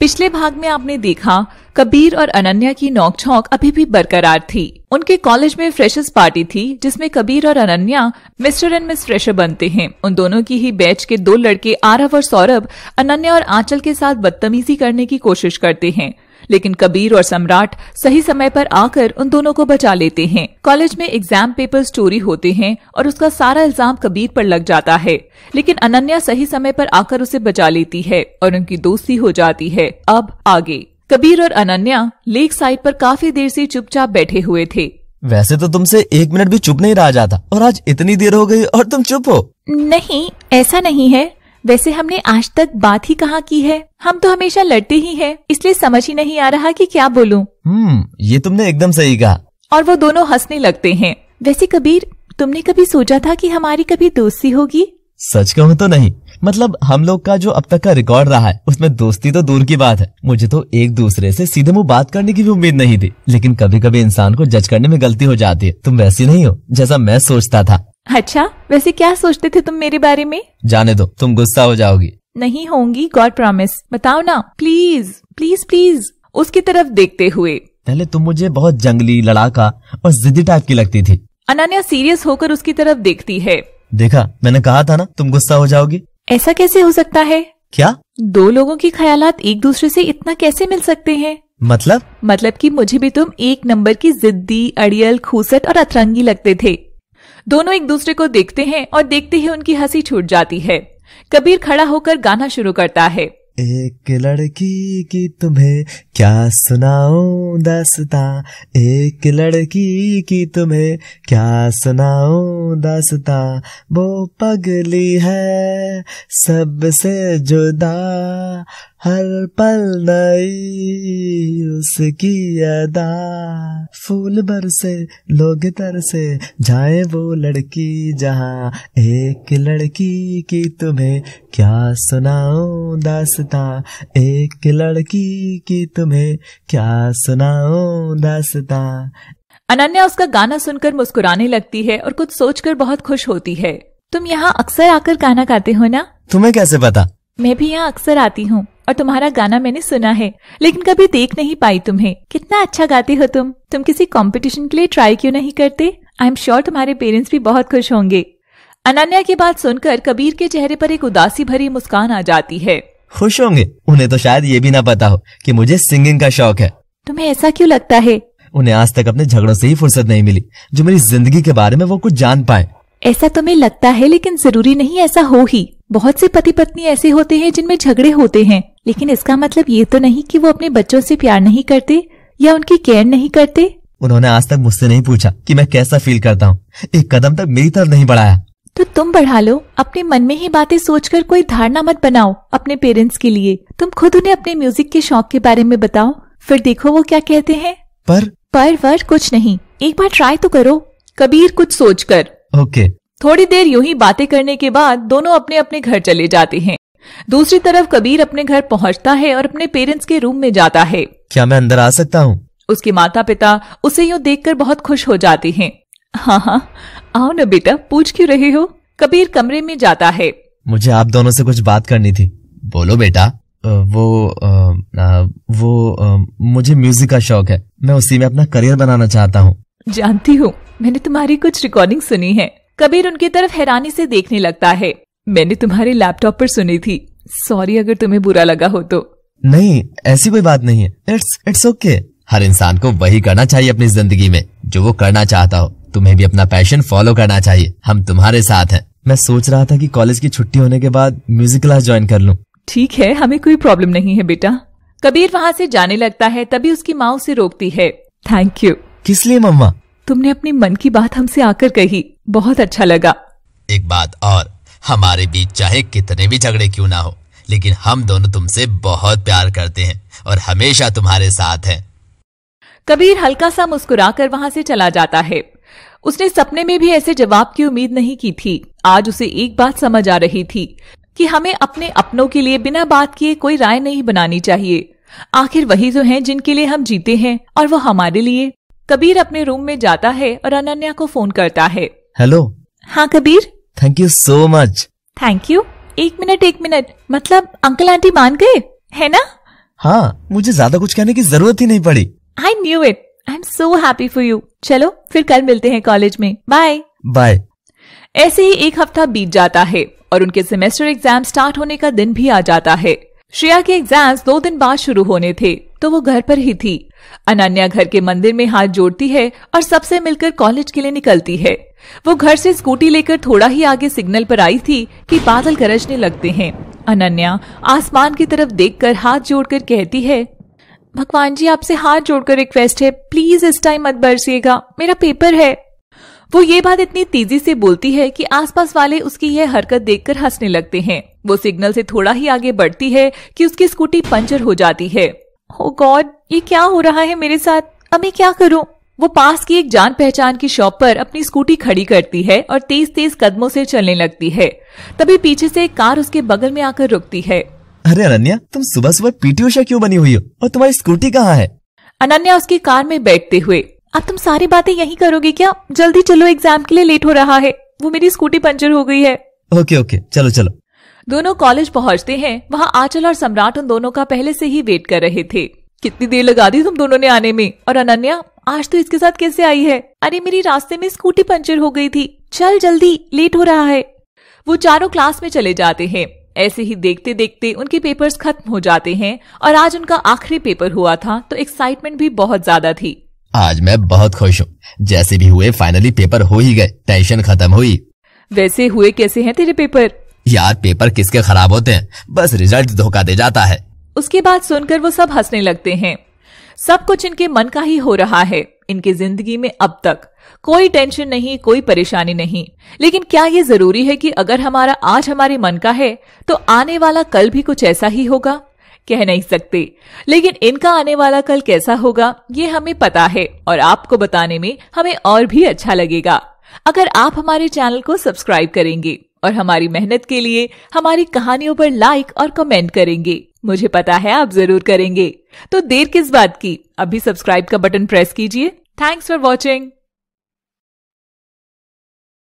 पिछले भाग में आपने देखा कबीर और अनन्या की नोकझोंक अभी भी बरकरार थी उनके कॉलेज में फ्रेशर्स पार्टी थी जिसमें कबीर और Ananya mister and miss fresher बनते हैं उन दोनों की ही बैच के दो लड़के आरव और सौरभ अनन्या और आंचल के साथ बदतमीजी करने की कोशिश करते हैं लेकिन कबीर और सम्राट सही समय पर आकर उन दोनों को बचा लेते हैं कॉलेज में एग्जाम पेपर्स चोरी होते हैं और उसका सारा इल्जाम कबीर पर लग जाता है लेकिन अनन्या सही समय पर आकर उसे बचा लेती है और उनकी दोस्ती हो जाती है अब आगे कबीर और अनन्या लेक साइड पर काफी देर से चुपचाप बैठे हुए थे वैसे तो तुमसे एक मिनट भी चुप नहीं रहा जाता और आज इतनी देर हो गई और तुम चुप हो नहीं ऐसा नहीं है वैसे हमने आज तक बात ही कहाँ की है हम तो हमेशा लड़ते ही हैं इसलिए समझ ही नहीं आ रहा कि क्या बोलूं हम्म ये तुमने एकदम सही कहा और वो दोनों हंसने लगते हैं वैसे कबीर तुमने कभी सोचा था कि हमारी कभी दोस्ती होगी सच कहूँ तो नहीं मतलब हम लोग का जो अब तक का रिकॉर्ड रहा है उसमें दोस्ती तो दूर की बात है मुझे तो एक दूसरे से सीधे मुंह बात करने की भी उम्मीद नहीं थी लेकिन कभी कभी इंसान को जज करने में गलती हो जाती है तुम वैसी नहीं हो जैसा मैं सोचता था अच्छा वैसे क्या सोचते थे तुम मेरे बारे में जाने दो तुम गुस्सा हो जाओगी नहीं होंगी गॉड प्रॉमिस बताओ ना प्लीज प्लीज प्लीज उसकी तरफ देखते हुए पहले तुम मुझे बहुत जंगली लड़ाका और जिद्दी टाइप की लगती थी अनन्या सीरियस होकर उसकी तरफ देखती है देखा मैंने कहा था ना तुम गुस्सा हो जाओगी ऐसा कैसे हो सकता है क्या दो लोगों के ख्यालात एक दूसरे से इतना कैसे मिल सकते हैं मतलब मतलब कि मुझे भी तुम एक नंबर की जिद्दी अड़ियल खूसट और अतरंगी लगते थे दोनों एक दूसरे को देखते हैं और देखते ही उनकी हंसी छूट जाती है कबीर खड़ा होकर गाना शुरू करता है एक लड़की की तुम्हें क्या सुनाओ दसता एक लड़की की तुम्हें क्या सुनाओ दसता वो पगली है सबसे जुदा हर पल नई उसकी अदा फूल बरसे लोग तरसे जाए वो लड़की जहाँ एक लड़की की तुम्हें क्या सुनाऊं दासता एक लड़की की तुम्हें क्या सुनाऊं दासता अनन्या उसका गाना सुनकर मुस्कुराने लगती है और कुछ सोचकर बहुत खुश होती है तुम यहाँ अक्सर आकर गाना गाते हो ना तुम्हें कैसे पता मैं भी यहाँ अक्सर आती हूँ और तुम्हारा गाना मैंने सुना है लेकिन कभी देख नहीं पाई तुम्हें कितना अच्छा गाती हो तुम तुम किसी कॉम्पिटिशन के लिए ट्राई क्यों नहीं करते आई एम श्योर तुम्हारे पेरेंट्स भी बहुत खुश होंगे अनन्या की बात सुनकर कबीर के चेहरे पर एक उदासी भरी मुस्कान आ जाती है खुश होंगे उन्हें तो शायद ये भी ना पता हो कि मुझे सिंगिंग का शौक है तुम्हें ऐसा क्यों लगता है उन्हें आज तक अपने झगड़ों से ही फुर्सत नहीं मिली जो मेरी जिंदगी के बारे में वो कुछ जान पाए ऐसा तुम्हें लगता है लेकिन जरूरी नहीं ऐसा हो ही बहुत से पति पत्नी ऐसे होते हैं जिनमें झगड़े होते हैं लेकिन इसका मतलब ये तो नहीं कि वो अपने बच्चों से प्यार नहीं करते या उनकी केयर नहीं करते उन्होंने आज तक मुझसे नहीं पूछा कि मैं कैसा फील करता हूँ एक कदम तक मेरी तरफ नहीं बढ़ाया तो तुम बढ़ा लो अपने मन में ही बातें सोचकर कोई धारणा मत बनाओ अपने पेरेंट्स के लिए तुम खुद उन्हें अपने म्यूजिक के शौक के बारे में बताओ फिर देखो वो क्या कहते हैं पर पर वर कुछ नहीं एक बार ट्राई तो करो कबीर कुछ सोच कर ओके थोड़ी देर यूं ही बातें करने के बाद दोनों अपने अपने घर चले जाते हैं दूसरी तरफ कबीर अपने घर पहुंचता है और अपने पेरेंट्स के रूम में जाता है क्या मैं अंदर आ सकता हूँ उसके माता पिता उसे यूँ देख बहुत खुश हो जाते हैं हाँ हाँ आओ न बेटा पूछ क्यों रहे हो कबीर कमरे में जाता है मुझे आप दोनों से कुछ बात करनी थी बोलो बेटा वो आ, वो आ, मुझे म्यूजिक का शौक है मैं उसी में अपना करियर बनाना चाहता हूँ जानती हूँ मैंने तुम्हारी कुछ रिकॉर्डिंग सुनी है कबीर उनकी तरफ हैरानी से देखने लगता है मैंने तुम्हारे लैपटॉप पर सुनी थी सॉरी अगर तुम्हें बुरा लगा हो तो नहीं ऐसी कोई बात नहीं है इट्स इट्स ओके हर इंसान को वही करना चाहिए अपनी जिंदगी में जो वो करना चाहता हो तुम्हें भी अपना पैशन फॉलो करना चाहिए हम तुम्हारे साथ हैं मैं सोच रहा था कि कॉलेज की छुट्टी होने के बाद म्यूजिक क्लास ज्वाइन कर लूं ठीक है हमें कोई प्रॉब्लम नहीं है बेटा कबीर वहाँ से जाने लगता है तभी उसकी माँ उसे रोकती है थैंक यू किस लिए मम्मा तुमने अपने मन की बात हमसे आकर कही बहुत अच्छा लगा एक बात और हमारे बीच चाहे कितने भी झगड़े क्यों ना हो लेकिन हम दोनों तुमसे बहुत प्यार करते हैं और हमेशा तुम्हारे साथ हैं कबीर हल्का सा मुस्कुराकर वहां से चला जाता है उसने सपने में भी ऐसे जवाब की उम्मीद नहीं की थी आज उसे एक बात समझ आ रही थी कि हमें अपने अपनों के लिए बिना बात किए कोई राय नहीं बनानी चाहिए आखिर वही जो तो हैं जिनके लिए हम जीते हैं और वो हमारे लिए कबीर अपने रूम में जाता है और अनन्या को फोन करता है हेलो हाँ Kabir thank you so much thank you एक मिनट एक मिनट मतलब अंकल आंटी मान गए है ना हाँ मुझे ज्यादा कुछ कहने की जरूरत ही नहीं पड़ी I knew it I am so happy for you चलो फिर कल मिलते हैं कॉलेज में बाय बाय ऐसे ही एक हफ्ता बीत जाता है और उनके सेमेस्टर एग्जाम स्टार्ट होने का दिन भी आ जाता है श्रेया के एग्जाम्स दो दिन बाद शुरू होने थे तो वो घर पर ही थी अनन्या घर के मंदिर में हाथ जोड़ती है और सबसे मिलकर कॉलेज के लिए निकलती है वो घर से स्कूटी लेकर थोड़ा ही आगे सिग्नल पर आई थी कि बादल गरजने लगते हैं अनन्या आसमान की तरफ देखकर हाथ जोड़कर कहती है भगवान जी आपसे हाथ जोड़कर रिक्वेस्ट है प्लीज इस टाइम मत बरसिएगा मेरा पेपर है वो ये बात इतनी तेजी से बोलती है कि आसपास वाले उसकी यह हरकत देखकर हंसने लगते हैं वो सिग्नल से थोड़ा ही आगे बढ़ती है कि उसकी स्कूटी पंचर हो जाती है ओ oh गॉड ये क्या हो रहा है मेरे साथ अब मैं क्या करूं वो पास की एक जान पहचान की शॉप पर अपनी स्कूटी खड़ी करती है और तेज तेज कदमों से चलने लगती है तभी पीछे से एक कार उसके बगल में आकर रुकती है अरे अनन्या तुम सुबह सुबह पीटी ऊषा क्यों बनी हुई हो और तुम्हारी स्कूटी कहाँ है अनन्या उसकी कार में बैठते हुए अब तुम सारी बातें यही करोगे क्या जल्दी चलो एग्जाम के लिए लेट हो रहा है वो मेरी स्कूटी पंचर हो गई है ओके ओके चलो चलो दोनों कॉलेज पहुंचते हैं वहाँ आचल और सम्राट उन दोनों का पहले से ही वेट कर रहे थे कितनी देर लगा दी तुम दोनों ने आने में और अनन्या आज तो इसके साथ कैसे आई है अरे मेरी रास्ते में स्कूटी पंचर हो गई थी चल जल्दी लेट हो रहा है वो चारों क्लास में चले जाते हैं ऐसे ही देखते देखते उनके पेपर्स खत्म हो जाते हैं और आज उनका आखिरी पेपर हुआ था तो एक्साइटमेंट भी बहुत ज्यादा थी आज मैं बहुत खुश हूँ जैसे भी हुए फाइनली पेपर हो ही गए टेंशन खत्म हुई वैसे हुए कैसे हैं तेरे पेपर यार पेपर किसके खराब होते हैं बस रिजल्ट धोखा दे जाता है उसके बाद सुनकर वो सब हंसने लगते हैं सब कुछ इनके मन का ही हो रहा है इनकी जिंदगी में अब तक कोई टेंशन नहीं कोई परेशानी नहीं लेकिन क्या ये जरूरी है कि अगर हमारा आज हमारे मन का है तो आने वाला कल भी कुछ ऐसा ही होगा कह नहीं सकते लेकिन इनका आने वाला कल कैसा होगा ये हमें पता है और आपको बताने में हमें और भी अच्छा लगेगा अगर आप हमारे चैनल को सब्सक्राइब करेंगे और हमारी मेहनत के लिए हमारी कहानियों पर लाइक और कमेंट करेंगे मुझे पता है आप जरूर करेंगे तो देर किस बात की अभी सब्सक्राइब का बटन प्रेस कीजिए थैंक्स फॉर वॉचिंग